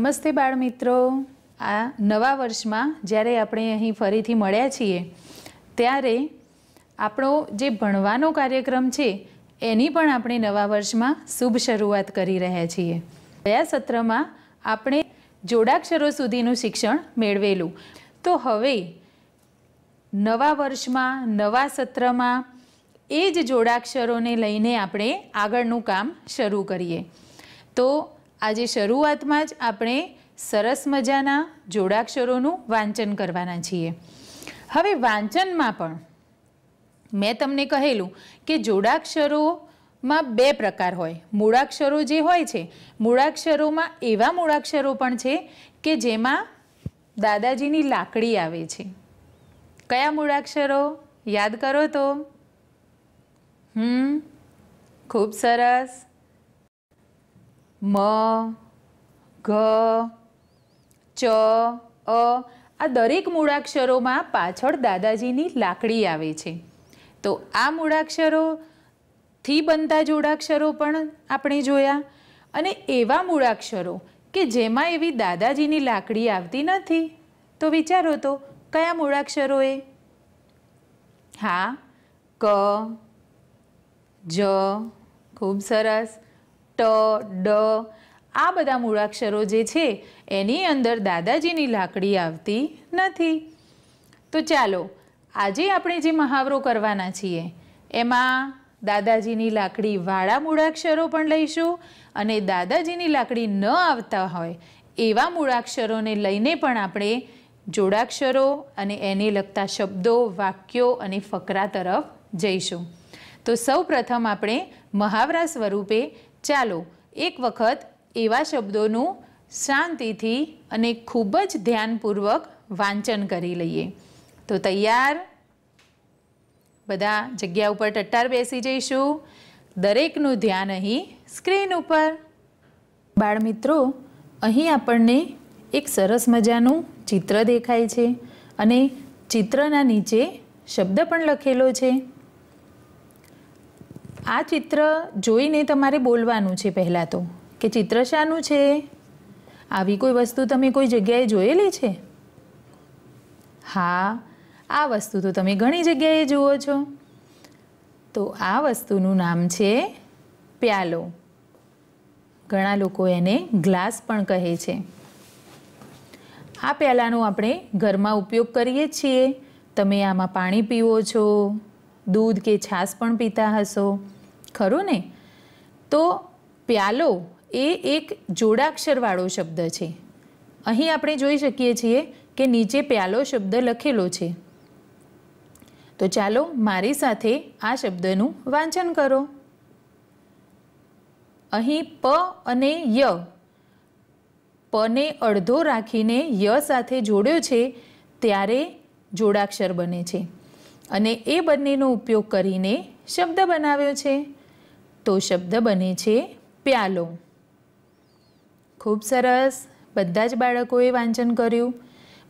નમસ્તે બાળ મિત્રો આ નવા વર્ષમાં જ્યારે આપણે અહીં ફરીથી મળ્યા છીએ ત્યારે આપણો જે ભણવાનો કાર્યક્રમ છે એની પણ આપણે નવા વર્ષમાં શુભ શરૂઆત કરી રહ્યા છીએ ગયા સત્રમાં આપણે જોડાક્ષરો સુધીનું શિક્ષણ મેળવેલું તો હવે નવા વર્ષમાં નવા સત્રમાં એ જ જોડાક્ષરોને લઈને આપણે આગળનું કામ શરૂ કરીએ તો આજે શરૂઆતમાં જ આપણે સરસ મજાના જોડાક્ષરોનું વાંચન કરવાના છીએ હવે વાંચનમાં પણ મેં તમને કહેલું કે જોડાક્ષરોમાં બે પ્રકાર હોય મૂળાક્ષરો જે હોય છે મૂળાક્ષરોમાં એવા મૂળાક્ષરો પણ છે કે જેમાં દાદાજીની લાકડી આવે છે કયા મૂળાક્ષરો યાદ કરો તો હમ ખૂબ સરસ મ ઘ ચ અ આ દરેક મૂળાક્ષરોમાં પાછળ દાદાજીની લાકડી આવે છે તો આ મૂળાક્ષરોથી બનતા જોડાક્ષરો પણ આપણે જોયા અને એવા મૂળાક્ષરો કે જેમાં એવી દાદાજીની લાકડી આવતી નથી તો વિચારો તો કયા મૂળાક્ષરોએ હા ક જ ખૂબ સરસ ટ ડ આ બધા મૂળાક્ષરો જે છે એની અંદર દાદાજીની લાકડી આવતી નથી તો ચાલો આજે આપણે જે મહાવરો કરવાના છીએ એમાં દાદાજીની લાકડી વાળા મૂળાક્ષરો પણ લઈશું અને દાદાજીની લાકડી ન આવતા હોય એવા મૂળાક્ષરોને લઈને પણ આપણે જોડાક્ષરો અને એને લગતા શબ્દો વાક્યો અને ફકરા તરફ જઈશું તો સૌ પ્રથમ આપણે મહાવરા સ્વરૂપે ચાલો એક વખત એવા શબ્દોનું શાંતિથી અને ખૂબ જ ધ્યાનપૂર્વક વાંચન કરી લઈએ તો તૈયાર બધા જગ્યા ઉપર ટટ્ટાર બેસી જઈશું દરેકનું ધ્યાન અહીં સ્ક્રીન ઉપર બાળમિત્રો અહીં આપણને એક સરસ મજાનું ચિત્ર દેખાય છે અને ચિત્રના નીચે શબ્દ પણ લખેલો છે આ ચિત્ર જોઈને તમારે બોલવાનું છે પહેલાં તો કે ચિત્ર શાનું છે આવી કોઈ વસ્તુ તમે કોઈ જગ્યાએ જોયેલી છે હા આ વસ્તુ તો તમે ઘણી જગ્યાએ જુઓ છો તો આ વસ્તુનું નામ છે પ્યાલો ઘણા લોકો એને ગ્લાસ પણ કહે છે આ પ્યાલાનો આપણે ઘરમાં ઉપયોગ કરીએ છીએ તમે આમાં પાણી પીવો છો દૂધ કે છાશ પણ પીતા હશો ખરું ને તો પ્યાલો એ એક જોડાક્ષરવાળો શબ્દ છે અહીં આપણે જોઈ શકીએ છીએ કે નીચે પ્યાલો શબ્દ લખેલો છે તો ચાલો મારી સાથે આ શબ્દનું વાંચન કરો અહીં પ અને ય પને અડધો રાખીને ય સાથે જોડ્યો છે ત્યારે જોડાક્ષર બને છે અને એ બંનેનો ઉપયોગ કરીને શબ્દ બનાવ્યો છે તો શબ્દ બને છે પ્યાલો ખૂબ સરસ બધા જ બાળકોએ વાંચન કર્યું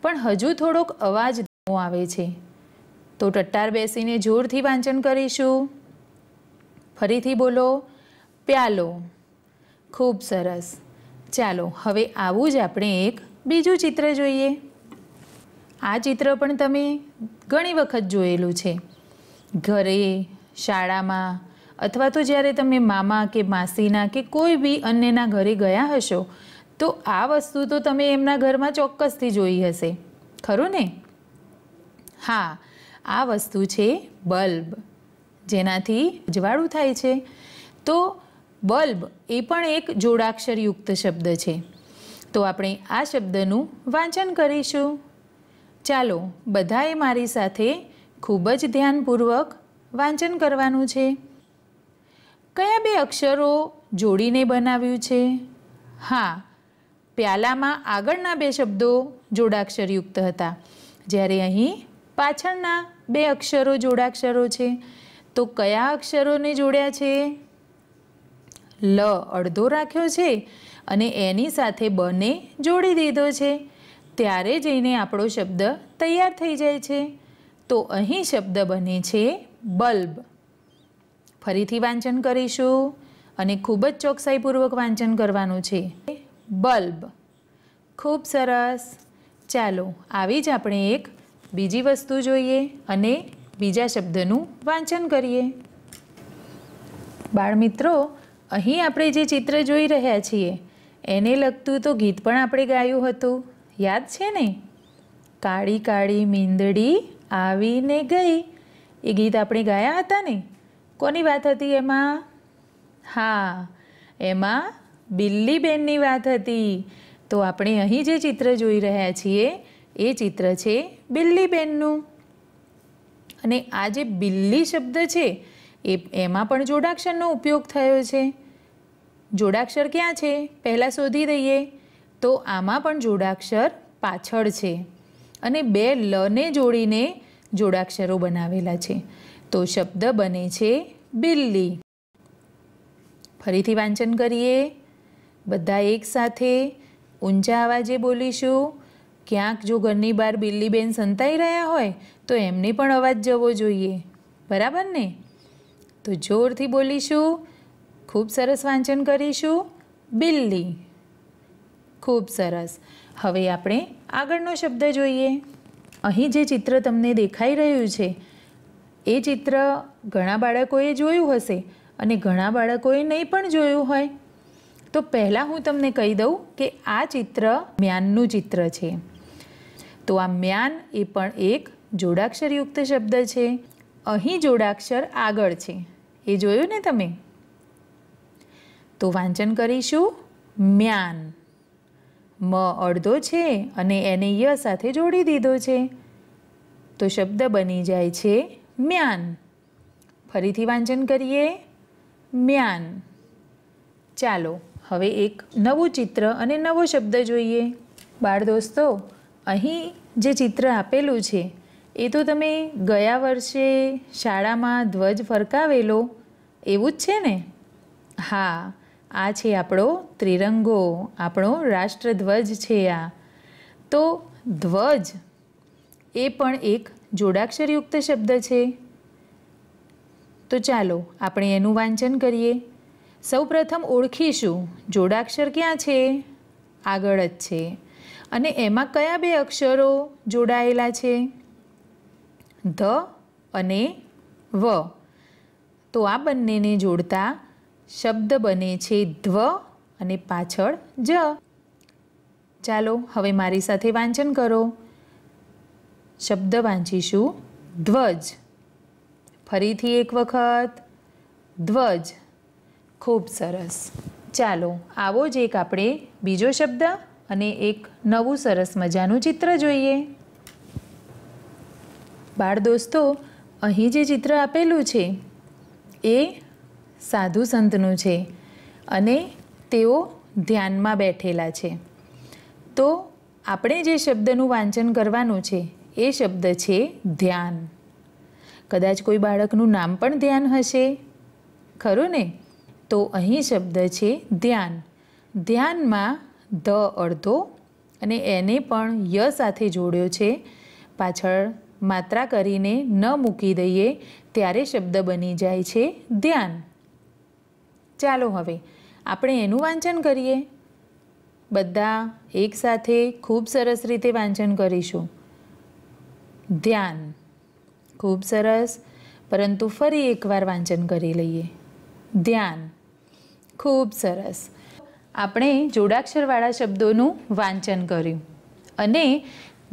પણ હજુ થોડોક અવાજ ધીમો આવે છે તો ટટ્ટાર બેસીને જોરથી વાંચન કરીશું ફરીથી બોલો પ્યાલો ખૂબ સરસ ચાલો હવે આવું જ આપણે એક બીજું ચિત્ર જોઈએ આ ચિત્ર પણ તમે ઘણી વખત જોયેલું છે ઘરે શાળામાં અથવા તો જ્યારે તમે મામા કે માસીના કે કોઈ બી અન્યના ઘરે ગયા હશો તો આ વસ્તુ તો તમે એમના ઘરમાં ચોક્કસથી જોઈ હશે ખરું ને હા આ વસ્તુ છે બલ્બ જેનાથી અજવાળું થાય છે તો બલ્બ એ પણ એક જોડાક્ષરયુક્ત શબ્દ છે તો આપણે આ શબ્દનું વાંચન કરીશું ચાલો બધાએ મારી સાથે ખૂબ જ ધ્યાનપૂર્વક વાંચન કરવાનું છે કયા બે અક્ષરો જોડીને બનાવ્યું છે હા પ્યાલામાં આગળના બે શબ્દો જોડાક્ષરયુક્ત હતા જ્યારે અહીં પાછળના બે અક્ષરો જોડાક્ષરો છે તો કયા અક્ષરોને જોડ્યા છે લ અડધો રાખ્યો છે અને એની સાથે બને જોડી દીધો છે ત્યારે જઈને આપણો શબ્દ તૈયાર થઈ જાય છે તો અહીં શબ્દ બને છે બલ્બ ફરીથી વાંચન કરીશું અને ખૂબ જ ચોકસાઈપૂર્વક વાંચન કરવાનું છે બલ્બ ખૂબ સરસ ચાલો આવી જ આપણે એક બીજી વસ્તુ જોઈએ અને બીજા શબ્દનું વાંચન કરીએ બાળમિત્રો અહીં આપણે જે ચિત્ર જોઈ રહ્યા છીએ એને લગતું તો ગીત પણ આપણે ગાયું હતું યાદ છે ને કાળી કાળી મીંદડી આવીને ગઈ એ ગીત આપણે ગાયા હતા ને કોની વાત હતી એમાં હા એમાં બિલ્લીબેનની વાત હતી તો આપણે અહીં જે ચિત્ર જોઈ રહ્યા છીએ એ ચિત્ર છે બિલ્લીબેનનું અને આ જે બિલ્લી શબ્દ છે એ એમાં પણ જોડાક્ષરનો ઉપયોગ થયો છે જોડાક્ષર ક્યાં છે પહેલાં શોધી દઈએ તો આમાં પણ જોડાક્ષર પાછળ છે અને બે લને જોડીને જોડાક્ષરો બનાવેલા છે તો શબ્દ બને છે બિલ્લી ફરીથી વાંચન કરીએ બધા એકસાથે ઊંચા અવાજે બોલીશું ક્યાંક જો ઘરની બહાર બિલ્લીબેન સંતાઈ રહ્યા હોય તો એમને પણ અવાજ જવો જોઈએ બરાબર ને તો જોરથી બોલીશું ખૂબ સરસ વાંચન કરીશું બિલ્લી ખૂબ સરસ હવે આપણે આગળનો શબ્દ જોઈએ અહીં જે ચિત્ર તમને દેખાઈ રહ્યું છે એ ચિત્ર ઘણા બાળકોએ જોયું હશે અને ઘણા બાળકોએ નહીં પણ જોયું હોય તો પહેલાં હું તમને કહી દઉં કે આ ચિત્ર મ્યાનનું ચિત્ર છે તો આ મ્યાન એ પણ એક જોડાક્ષરયુક્ત શબ્દ છે અહીં જોડાક્ષર આગળ છે એ જોયું ને તમે તો વાંચન કરીશું મ્યાન મ અડધો છે અને એને ય સાથે જોડી દીધો છે તો શબ્દ બની જાય છે મ્યાન ફરીથી વાંચન કરીએ મ્યાન ચાલો હવે એક નવું ચિત્ર અને નવો શબ્દ જોઈએ બાળ દોસ્તો અહીં જે ચિત્ર આપેલું છે એ તો તમે ગયા વર્ષે શાળામાં ધ્વજ ફરકાવેલો એવું જ છે ને હા આ છે આપણો ત્રિરંગો આપણો રાષ્ટ્રધ્વજ છે આ તો ધ્વજ એ પણ એક જોડાક્ષરયુક્ત શબ્દ છે તો ચાલો આપણે એનું વાંચન કરીએ સૌપ્રથમ ઓળખીશું જોડાક્ષર ક્યાં છે આગળ જ છે અને એમાં કયા બે અક્ષરો જોડાયેલા છે ધ અને વ તો આ બંનેને જોડતા શબ્દ બને છે ધ્વ અને પાછળ જ ચાલો હવે મારી સાથે વાંચન કરો શબ્દ વાંચીશું ધ્વજ ફરીથી એક વખત ધ્વજ ખૂબ સરસ ચાલો આવો જ એક આપણે બીજો શબ્દ અને એક નવું સરસ મજાનું ચિત્ર જોઈએ બાળ દોસ્તો અહીં જે ચિત્ર આપેલું છે એ સાધુ સંતનું છે અને તેઓ ધ્યાનમાં બેઠેલા છે તો આપણે જે શબ્દનું વાંચન કરવાનું છે એ શબ્દ છે ધ્યાન કદાચ કોઈ બાળકનું નામ પણ ધ્યાન હશે ખરું ને તો અહીં શબ્દ છે ધ્યાન ધ્યાનમાં ધ અડધો અને એને પણ ય સાથે જોડ્યો છે પાછળ માત્રા કરીને ન મૂકી દઈએ ત્યારે શબ્દ બની જાય છે ધ્યાન ચાલો હવે આપણે એનું વાંચન કરીએ બધા એકસાથે ખૂબ સરસ રીતે વાંચન કરીશું ધ્યાન ખૂબ સરસ પરંતુ ફરી એકવાર વાંચન કરી લઈએ ધ્યાન ખૂબ સરસ આપણે જોડાક્ષરવાળા શબ્દોનું વાંચન કર્યું અને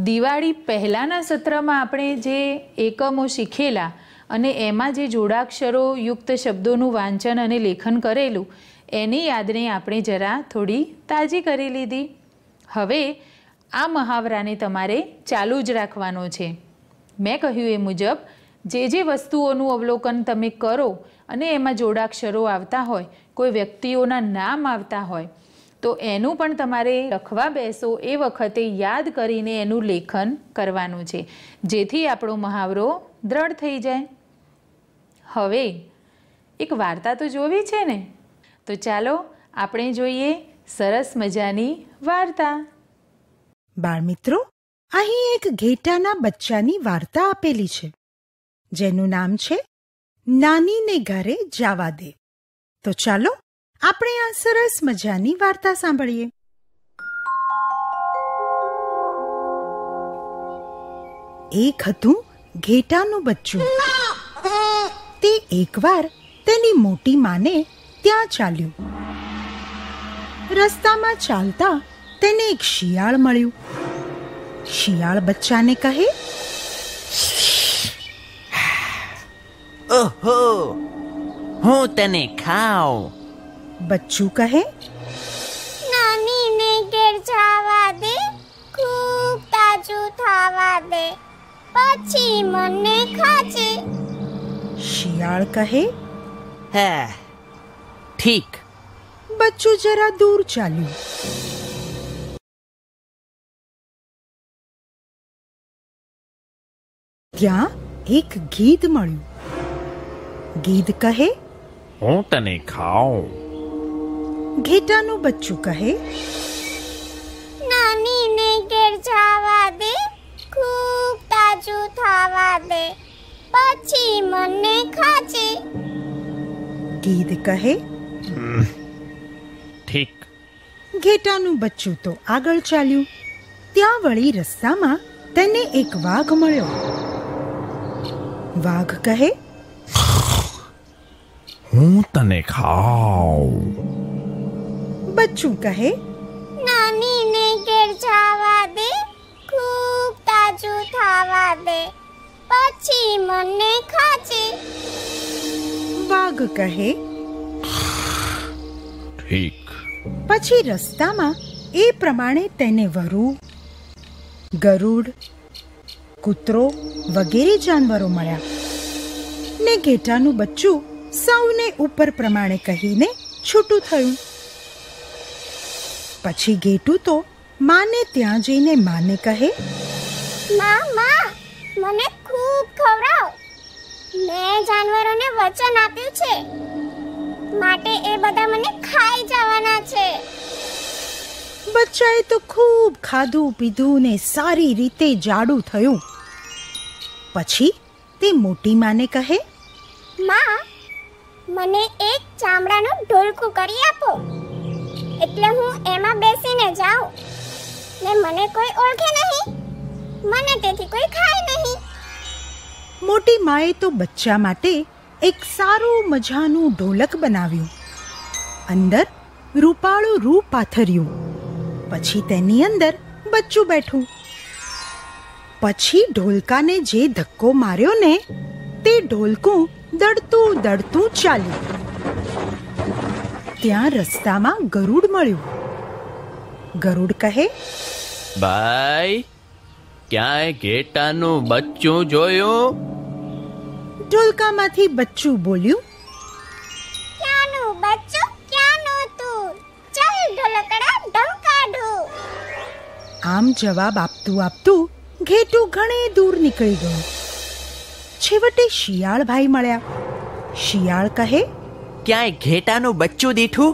દિવાળી પહેલાંના સત્રમાં આપણે જે એકમો શીખેલા અને એમાં જે જોડાક્ષરો યુક્ત શબ્દોનું વાંચન અને લેખન કરેલું એની યાદને આપણે જરા થોડી તાજી કરી લીધી હવે આ મહાવરાને તમારે ચાલુ જ રાખવાનો છે મેં કહ્યું એ મુજબ જે જે વસ્તુઓનું અવલોકન તમે કરો અને એમાં જોડાક્ષરો આવતા હોય કોઈ વ્યક્તિઓના નામ આવતા હોય તો એનું પણ તમારે લખવા બેસો એ વખતે યાદ કરીને એનું લેખન કરવાનું છે જેથી આપણો મહાવરો દ્રઢ થઈ જાય હવે એક વાર્તા તો જોવી છે ને તો ચાલો આપણે જોઈએ સરસ મજાની વાર્તા બાળમિત્રો અહીં એક ઘેટાના બચ્ચાની વાર્તા આપેલી છે જેનું નામ છે નાનીને ઘરે જવા દે તો ચાલો આપણે આ સરસ મજાની વાર્તા સાંભળીએ એક હતું ઘેટાનું બચ્ચું તે એકવાર તેની મોટી માને ત્યાં ચાલ્યું રસ્તામાં ચાલતા તેને એક શિયાળ મળ્યું શિયાળ બચ્ચાને કહે ઓહો હું તને ખાવ બચ્ચું કહે નાનીને ઘેર જવા દે ખૂબ તાજું થવા દે પછી મને ખાજે શિયાળ કહે હા ઠીક બચ્ચું જરા દૂર ચાલ્યું ત્યાં એક ગીધ મળ્યું ગીધ કહે હું તને ખાઉં ઘેટાનું બચ્ચું કહે નાનીને ઘેર જવા દે ખૂબ તાજું થવા દે પછી મને ખાજે ગીધ કહે ઠીક ઘેટાનું બચ્ચું તો આગળ ચાલ્યું ત્યાં વળી રસ્તામાં તેને એક વાઘ મળ્યો વાઘ કહે હું તને ખાઉં બચ્ચું કહે નાનીને ઘેર જવા દે ખૂબ તાજું થવા દે પછી મને ખાજે વાઘ કહે ઠીક પછી રસ્તામાં એ પ્રમાણે તેને વરુ ગરુડ કૂતરો વગેરે જાનવરો મળ્યા ને ઘેટાનું બચ્ચું સૌને ઉપર પ્રમાણે કહીને છૂટું થયું પછી ઘેટું તો માને ત્યાં જઈને માને કહે મા મા મને ખૂબ ખવડાવ મેં જાનવરોને વચન આપ્યું છે માટે એ બધા મને ખાઈ જવાના છે બચ્ચાએ તો ખૂબ ખાધું પીધું ને સારી રીતે જાડું થયું પછી તે મોટી માને કહે માં મને એક ચામડાનો ઢોલકું કરી આપો એટલે હું એમાં બેસીને જાઉં ને મને કોઈ ઓળખે નહીં મને તેથી કોઈ ખાય નહીં મોટી માએ તો બચ્ચા માટે એક સારું મજાનું ઢોલક બનાવ્યું અંદર રૂપાળું રૂ પાથર્યું પછી તેની અંદર બચ્ચું બેઠું પછી ઢોલકાને જે ધક્કો માર્યો ને તે ઢોલકું દડતું દડતું ચાલ્યું ત્યાં રસ્તામાં ગરુડ મળ્યું ગરુડ કહે ભાઈ ક્યાંય ઘેટાનું બચ્ચું જોયું ઢોલકામાંથી બચ્ચું બોલ્યું આમ જવાબ આપતું આપતું ઘેટું ઘણે દૂર નીકળી ગયું છેવટે શિયાળભાઈ મળ્યા શિયાળ કહે ક્યાંય ઘેટાનું બચ્ચું દીઠું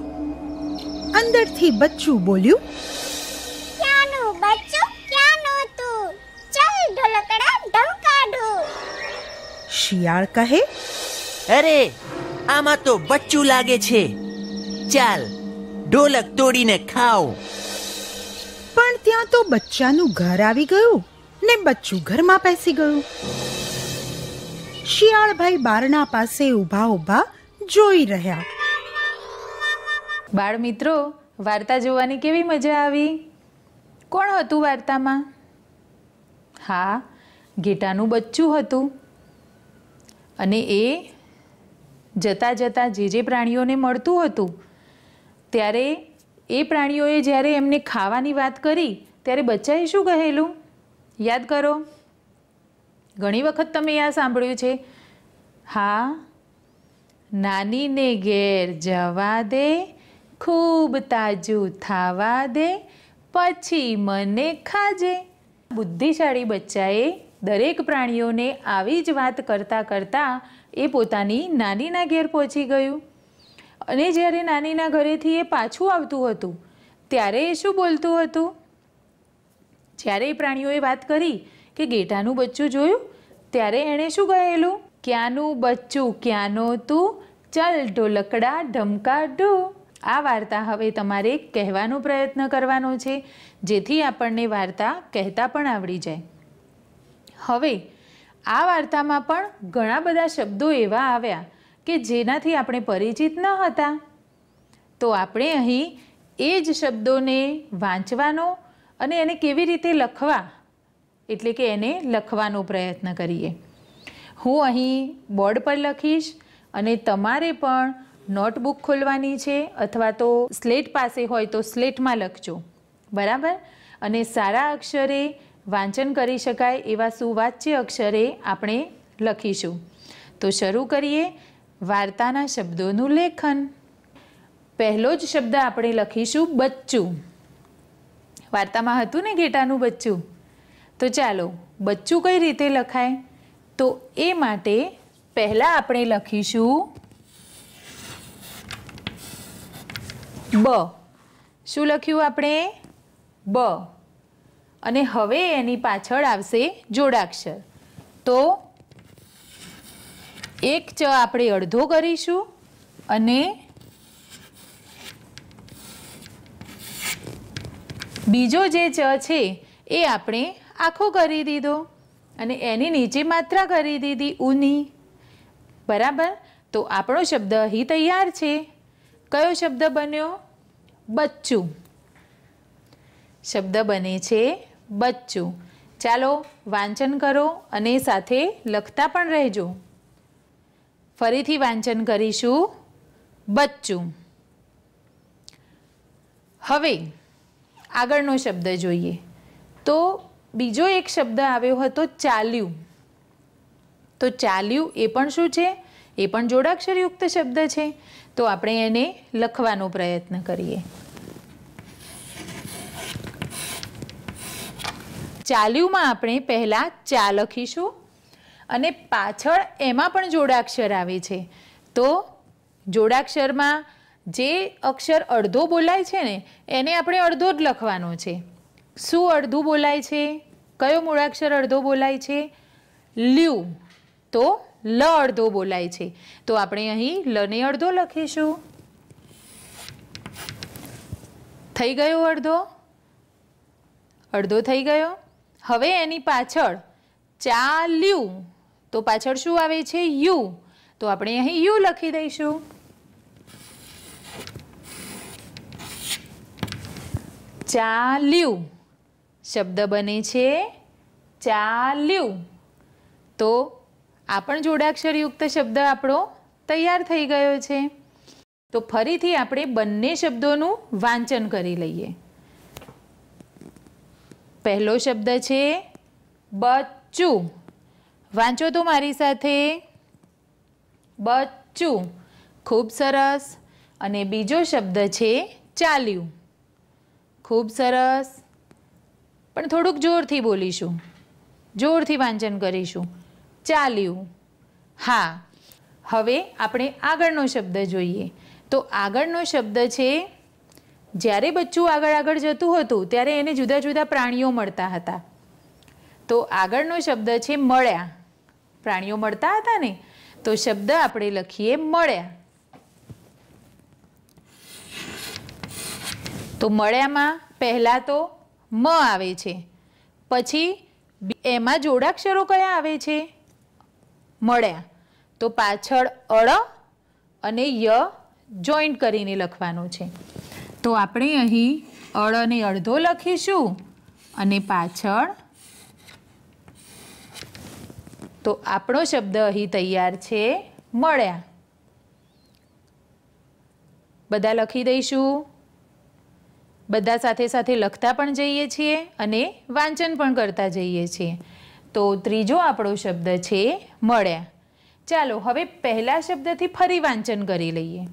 અંદરથી બચ્ચું બોલ્યું શિયાળ કહે અરે આમાં તો બચ્ચું લાગે છે ચાલ ઢોલક તોડીને ખાઓ પણ ત્યાં તો બચ્ચાનું ઘર આવી ગયું ને બચ્ચું ઘરમાં બેસી ગયું શિયાળભાઈ બારણા પાસે ઊભા ઊભા જોઈ રહ્યા બાળ મિત્રો વાર્તા જોવાની કેવી મજા આવી કોણ હતું વાર્તામાં હા ગીટાનું બચ્ચું હતું અને એ જતાં જતાં જે જે પ્રાણીઓને મળતું હતું ત્યારે એ પ્રાણીઓએ જ્યારે એમને ખાવાની વાત કરી ત્યારે બચ્ચાએ શું કહેલું યાદ કરો ઘણી વખત તમે આ સાંભળ્યું છે હા નાનીને ઘેર જવા દે ખૂબ તાજું થાવા દે પછી મને ખાજે બુદ્ધિશાળી બચ્ચાએ દરેક પ્રાણીઓને આવી જ વાત કરતાં કરતાં એ પોતાની નાનીના ઘેર પહોંચી ગયું અને જ્યારે નાનીના ઘરેથી એ પાછું આવતું હતું ત્યારે એ શું બોલતું હતું જ્યારે એ પ્રાણીઓએ વાત કરી કે ગેટાનું બચ્ચું જોયું ત્યારે એણે શું કહેલું ક્યાંનું બચ્ચું ક્યાંનો તું ચલ ઢોલકડા ઢમકા ઢો આ વાર્તા હવે તમારે કહેવાનો પ્રયત્ન કરવાનો છે જેથી આપણને વાર્તા કહેતા પણ આવડી જાય હવે આ વાર્તામાં પણ ઘણા બધા શબ્દો એવા આવ્યા કે જેનાથી આપણે પરિચિત ન હતા તો આપણે અહીં એ જ શબ્દોને વાંચવાનો અને એને કેવી રીતે લખવા એટલે કે એને લખવાનો પ્રયત્ન કરીએ હું અહીં બોર્ડ પર લખીશ અને તમારે પણ નોટબુક ખોલવાની છે અથવા તો સ્લેટ પાસે હોય તો સ્લેટમાં લખજો બરાબર અને સારા અક્ષરે વાંચન કરી શકાય એવા સુવાચ્ય અક્ષરે આપણે લખીશું તો શરૂ કરીએ વાર્તાના શબ્દોનું લેખન પહેલો જ શબ્દ આપણે લખીશું બચ્ચું વાર્તામાં હતું ને ઘેટાનું બચ્ચું તો ચાલો બચ્ચું કઈ રીતે લખાય તો એ માટે પહેલાં આપણે લખીશું બ શું લખ્યું આપણે બ અને હવે એની પાછળ આવશે જોડાક્ષર તો એક ચ આપણે અડધો કરીશું અને બીજો જે ચ છે એ આપણે આખો કરી દીધો અને એની નીચે માત્રા કરી દીધી ઉની બરાબર તો આપણો શબ્દ અહીં તૈયાર છે કયો શબ્દ બન્યો બચ્ચું શબ્દ બને છે બચ્ચું ચાલો વાંચન કરો અને સાથે લખતા પણ રહેજો ફરીથી વાંચન કરીશું બચ્ચું હવે આગળનો શબ્દ જોઈએ તો બીજો એક શબ્દ આવ્યો હતો ચાલ્યું તો ચાલ્યું એ પણ શું છે એ પણ જોડાક્ષરયુક્ત શબ્દ છે તો આપણે એને લખવાનો પ્રયત્ન કરીએ ચાલ્યુંમાં આપણે પહેલાં ચા લખીશું અને પાછળ એમાં પણ જોડાક્ષર આવે છે તો જોડાક્ષરમાં જે અક્ષર અડધો બોલાય છે ને એને આપણે અડધો જ લખવાનો છે શું અડધું બોલાય છે કયો મૂળાક્ષર અડધો બોલાય છે લ્યુ તો લ અડધો બોલાય છે તો આપણે અહીં લને અડધો લખીશું થઈ ગયો અડધો અડધો થઈ ગયો હવે એની પાછળ ચાલ્યું તો પાછળ શું આવે છે યુ તો આપણે અહીં યુ લખી દઈશું ચાલ્યું શબ્દ બને છે ચાલ્યું તો આ પણ જોડાક્ષરયુક્ત શબ્દ આપણો તૈયાર થઈ ગયો છે તો ફરીથી આપણે બંને શબ્દોનું વાંચન કરી લઈએ પહેલો શબ્દ છે બચ્ચું વાંચો તો મારી સાથે બચ્ચું ખૂબ સરસ અને બીજો શબ્દ છે ચાલ્યું ખૂબ સરસ પણ થોડુંક જોરથી બોલીશું જોરથી વાંચન કરીશું ચાલ્યું હા હવે આપણે આગળનો શબ્દ જોઈએ તો આગળનો શબ્દ છે જ્યારે બચ્ચું આગળ આગળ જતું હતું ત્યારે એને જુદા જુદા પ્રાણીઓ મળતા હતા તો આગળનો શબ્દ છે મળ્યા પ્રાણીઓ મળતા હતા ને તો શબ્દ આપણે લખીએ મળ્યા તો મળ્યામાં પહેલાં તો મ આવે છે પછી એમાં જોડાક્ષરો કયા આવે છે મળ્યા તો પાછળ અળ અને ય જોઈન્ટ કરીને લખવાનું છે તો આપણે અહીં અળને અડધો લખીશું અને પાછળ તો આપણો શબ્દ અહીં તૈયાર છે મળ્યા બધા લખી દઈશું બધા સાથે સાથે લખતા પણ જઈએ છીએ અને વાંચન પણ કરતા જઈએ છીએ તો ત્રીજો આપણો શબ્દ છે મળ્યા ચાલો હવે પહેલા શબ્દથી ફરી વાંચન કરી લઈએ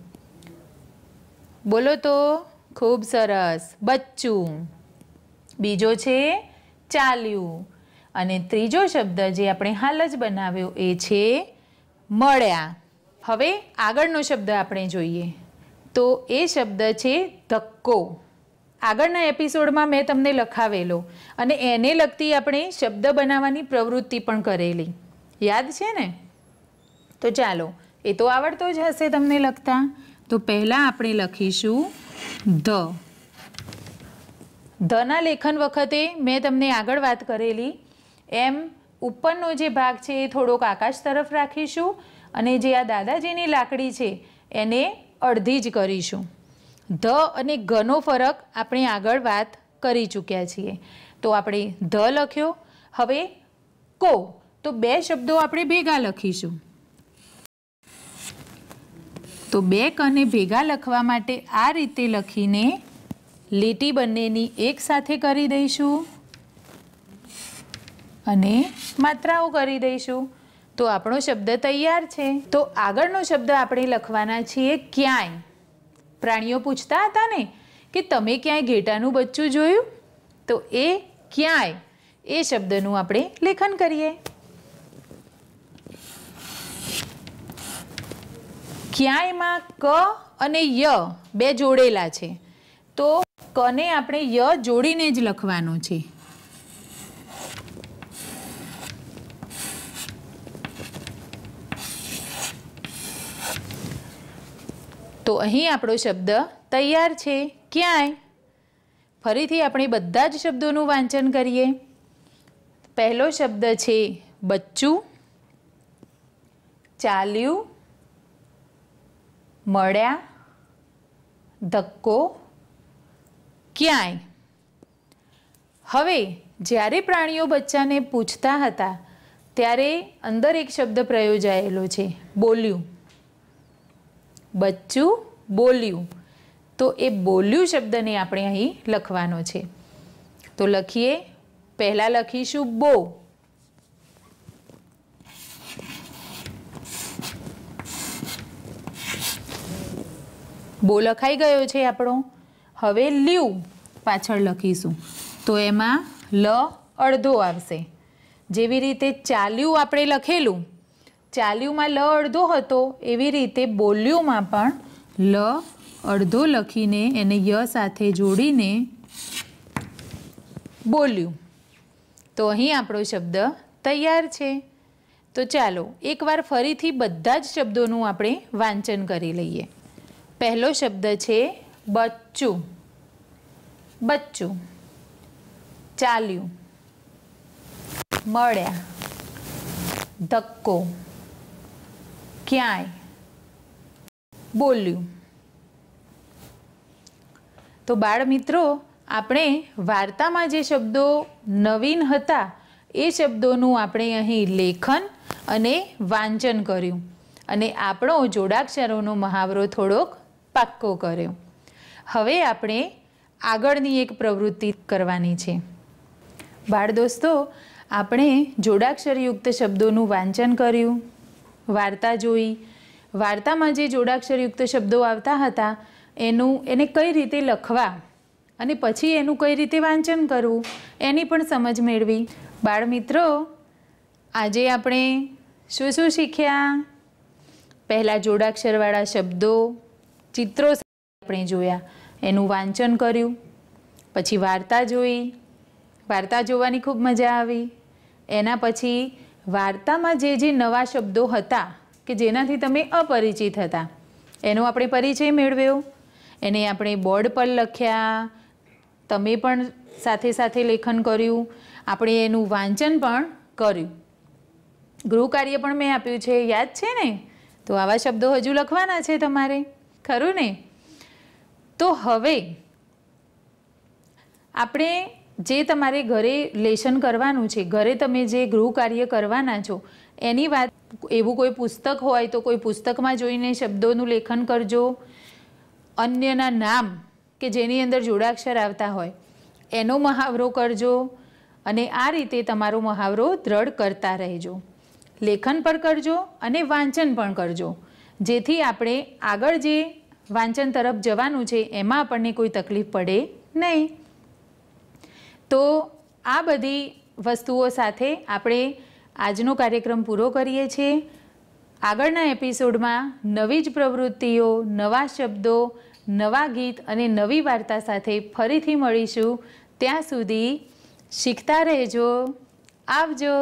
બોલો તો ખૂબ સરસ બચ્ચું બીજો છે ચાલ્યું અને ત્રીજો શબ્દ જે આપણે હાલ જ બનાવ્યો એ છે મળ્યા હવે આગળનો શબ્દ આપણે જોઈએ તો એ શબ્દ છે ધક્કો આગળના એપિસોડમાં મેં તમને લખાવેલો અને એને લગતી આપણે શબ્દ બનાવવાની પ્રવૃત્તિ પણ કરેલી યાદ છે ને તો ચાલો એ તો આવડતો જ હશે તમને લખતા તો પહેલાં આપણે લખીશું ધ ધના લેખન વખતે મેં તમને આગળ વાત કરેલી એમ ઉપરનો જે ભાગ છે એ થોડોક આકાશ તરફ રાખીશું અને જે આ દાદાજીની લાકડી છે એને અડધી જ કરીશું ધ અને ગનો ફરક આપણે આગળ વાત કરી ચૂક્યા છીએ તો આપણે ધ લખ્યો હવે કો તો બે શબ્દો આપણે ભેગા લખીશું તો બે કને ભેગા લખવા માટે આ રીતે લખીને લીટી બંનેની એક સાથે કરી દઈશું અને માત્રાઓ કરી દઈશું તો આપણો શબ્દ તૈયાર છે તો આગળનો શબ્દ આપણે લખવાના છીએ ક્યાંય પ્રાણીઓ પૂછતા હતા ને કે તમે ક્યાંય ઘેટાનું બચ્ચું જોયું તો એ ક્યાંય એ શબ્દનું આપણે લેખન કરીએ ક્યાંયમાં ક અને ય બે જોડેલા છે તો કને આપણે ય જોડીને જ લખવાનું છે તો અહીં આપણો શબ્દ તૈયાર છે ક્યાંય ફરીથી આપણે બધા જ શબ્દોનું વાંચન કરીએ પહેલો શબ્દ છે બચ્ચું ચાલ્યું મળ્યા ધક્કો ક્યાંય હવે જ્યારે પ્રાણીઓ બચ્ચાને પૂછતા હતા ત્યારે અંદર એક શબ્દ પ્રયોજાયેલો છે બોલ્યું બચ્ચું બોલ્યું તો એ બોલ્યું શબ્દને આપણે અહીં લખવાનો છે તો લખીએ પહેલાં લખીશું બો બો લખાઈ ગયો છે આપણો હવે લ્યુ પાછળ લખીશું તો એમાં લ અડધો આવશે જેવી રીતે ચાલ્યું આપણે લખેલું ચાલ્યુંમાં લ અડધો હતો એવી રીતે બોલ્યુંમાં પણ લ અડધો લખીને એને ય સાથે જોડીને બોલ્યું તો અહીં આપણો શબ્દ તૈયાર છે તો ચાલો એકવાર ફરીથી બધા જ શબ્દોનું આપણે વાંચન કરી લઈએ પહેલો શબ્દ છે બચ્ચું બચ્ચું ચાલ્યું મળ્યા ધક્કો ક્યાંય બોલ્યું તો બાળ મિત્રો આપણે વાર્તામાં જે શબ્દો નવીન હતા એ શબ્દોનું આપણે અહીં લેખન અને વાંચન કર્યું અને આપણો જોડાક્ષરોનો મહાવરો થોડોક પાક્કો કર્યો હવે આપણે આગળની એક પ્રવૃત્તિ કરવાની છે બાળ દોસ્તો આપણે જોડાક્ષરયુક્ત શબ્દોનું વાંચન કર્યું વાર્તા જોઈ વાર્તામાં જે જોડાક્ષરયુક્ત શબ્દો આવતા હતા એનું એને કઈ રીતે લખવા અને પછી એનું કઈ રીતે વાંચન કરવું એની પણ સમજ મેળવી બાળમિત્રો આજે આપણે શું શું શીખ્યા પહેલાં જોડાક્ષરવાળા શબ્દો ચિત્રો આપણે જોયા એનું વાંચન કર્યું પછી વાર્તા જોઈ વાર્તા જોવાની ખૂબ મજા આવી એના પછી વાર્તામાં જે જે નવા શબ્દો હતા કે જેનાથી તમે અપરિચિત હતા એનો આપણે પરિચય મેળવ્યો એને આપણે બોર્ડ પર લખ્યા તમે પણ સાથે સાથે લેખન કર્યું આપણે એનું વાંચન પણ કર્યું ગૃહ કાર્ય પણ મેં આપ્યું છે યાદ છે ને તો આવા શબ્દો હજુ લખવાના છે તમારે ખરું ને તો હવે આપણે જે તમારે ઘરે લેશન કરવાનું છે ઘરે તમે જે ગૃહ કાર્ય કરવાના છો એની વાત એવું કોઈ પુસ્તક હોય તો કોઈ પુસ્તકમાં જોઈને શબ્દોનું લેખન કરજો અન્યના નામ કે જેની અંદર જોડાક્ષર આવતા હોય એનો મહાવરો કરજો અને આ રીતે તમારો મહાવરો દ્રઢ કરતા રહેજો લેખન પણ કરજો અને વાંચન પણ કરજો જેથી આપણે આગળ જે વાંચન તરફ જવાનું છે એમાં આપણને કોઈ તકલીફ પડે નહીં તો આ બધી વસ્તુઓ સાથે આપણે આજનો કાર્યક્રમ પૂરો કરીએ છીએ આગળના એપિસોડમાં નવી જ પ્રવૃત્તિઓ નવા શબ્દો નવા ગીત અને નવી વાર્તા સાથે ફરીથી મળીશું ત્યાં સુધી શીખતા રહેજો આવજો